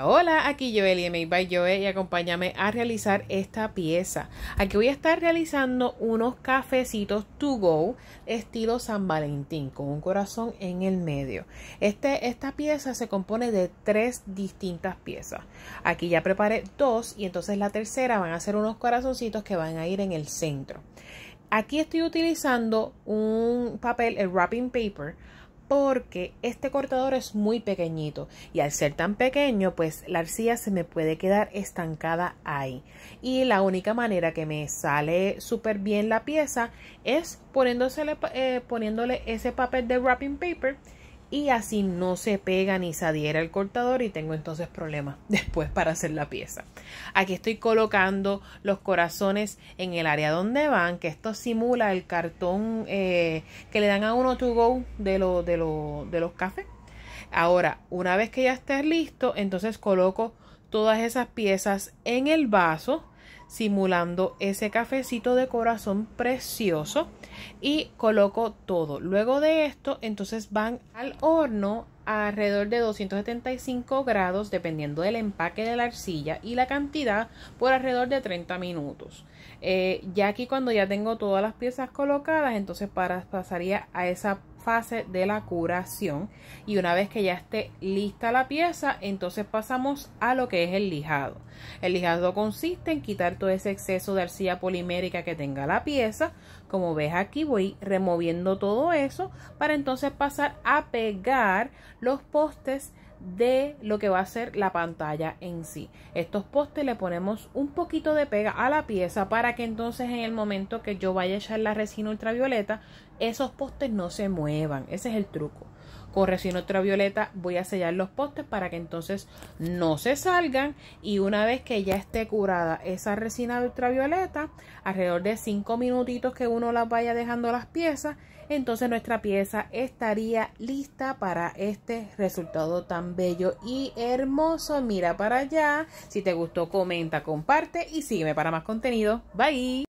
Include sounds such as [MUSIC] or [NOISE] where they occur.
Hola, aquí Joel y va by Joel y acompáñame a realizar esta pieza. Aquí voy a estar realizando unos cafecitos to go estilo San Valentín con un corazón en el medio. Este, esta pieza se compone de tres distintas piezas. Aquí ya preparé dos y entonces la tercera van a ser unos corazoncitos que van a ir en el centro. Aquí estoy utilizando un papel, el wrapping paper, porque este cortador es muy pequeñito y al ser tan pequeño pues la arcilla se me puede quedar estancada ahí y la única manera que me sale súper bien la pieza es poniéndosele, eh, poniéndole ese papel de wrapping paper y así no se pega ni se adhiera el cortador y tengo entonces problemas [LAUGHS] después para hacer la pieza. Aquí estoy colocando los corazones en el área donde van, que esto simula el cartón eh, que le dan a uno to go de, lo, de, de los cafés. Ahora, una vez que ya esté listo, entonces coloco todas esas piezas en el vaso simulando ese cafecito de corazón precioso y coloco todo. Luego de esto, entonces van al horno alrededor de 275 grados dependiendo del empaque de la arcilla y la cantidad por alrededor de 30 minutos. Eh, ya aquí cuando ya tengo todas las piezas colocadas, entonces para, pasaría a esa fase de la curación y una vez que ya esté lista la pieza entonces pasamos a lo que es el lijado el lijado consiste en quitar ese exceso de arcilla polimérica que tenga la pieza. Como ves aquí voy removiendo todo eso para entonces pasar a pegar los postes de lo que va a ser la pantalla en sí. Estos postes le ponemos un poquito de pega a la pieza para que entonces en el momento que yo vaya a echar la resina ultravioleta, esos postes no se muevan. Ese es el truco. Con resina ultravioleta voy a sellar los postes para que entonces no se salgan y una vez que ya esté curada esa resina ultravioleta, alrededor de 5 minutitos que uno las vaya dejando las piezas, entonces nuestra pieza estaría lista para este resultado tan bello y hermoso. Mira para allá, si te gustó comenta, comparte y sígueme para más contenido. Bye.